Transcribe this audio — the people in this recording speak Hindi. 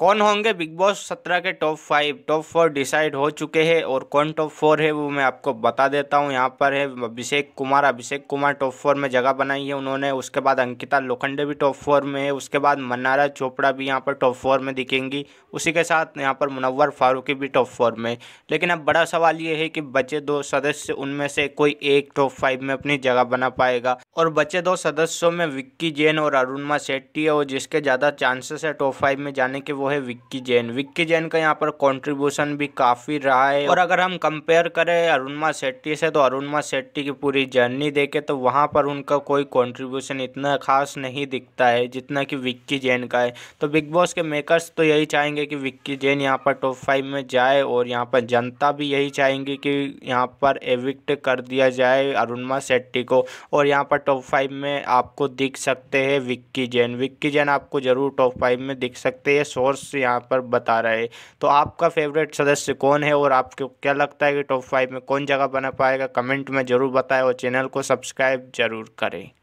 कौन होंगे बिग बॉस सत्रह के top five top four decide हो चुके हैं और कौन टॉप फोर है वो मैं आपको बता देता हूँ यहाँ पर है अभिषेक कुमार अभिषेक कुमार टॉप फोर में जगह बनाई है उन्होंने उसके बाद अंकिता लोखंडे भी टॉप फोर में है उसके बाद मन्नारा चोपड़ा भी यहाँ पर टॉप फोर में दिखेंगी उसी के साथ यहाँ पर मुनवर फारूकी भी टॉप फोर में लेकिन अब बड़ा सवाल ये है कि बचे दो सदस्य उनमें से कोई एक टॉप फाइव में अपनी जगह बना पाएगा और बचे दो सदस्यों में विक्की जैन और अरुणमा शेट्टी है और जिसके ज़्यादा चांसेस है टॉप फाइव में जाने के वो है विक्की जैन विक्की जैन का यहाँ पर कंट्रीब्यूशन भी काफ़ी रहा है और अगर हम कंपेयर करें अरुणमा शेट्टी से तो अरुणमा शेट्टी की पूरी जर्नी देखें तो वहाँ पर उनका कोई कॉन्ट्रीब्यूशन इतना खास नहीं दिखता है जितना कि विक्की जैन का है तो बिग बॉस के मेकर्स तो यही चाहेंगे कि विक्की जैन यहाँ पर टॉप फाइव में जाए और यहाँ पर जनता भी यही चाहेंगी कि यहाँ पर एविक्ट कर दिया जाए अरुणमा शेट्टी को और यहाँ पर टॉप फाइव में आपको दिख सकते हैं विक्की जैन विक्की जैन आपको ज़रूर टॉप फाइव में दिख सकते हैं सोर्स यहाँ पर बता रहे हैं तो आपका फेवरेट सदस्य कौन है और आपको क्या लगता है कि टॉप फाइव में कौन जगह बना पाएगा कमेंट में ज़रूर बताएं और चैनल को सब्सक्राइब ज़रूर करें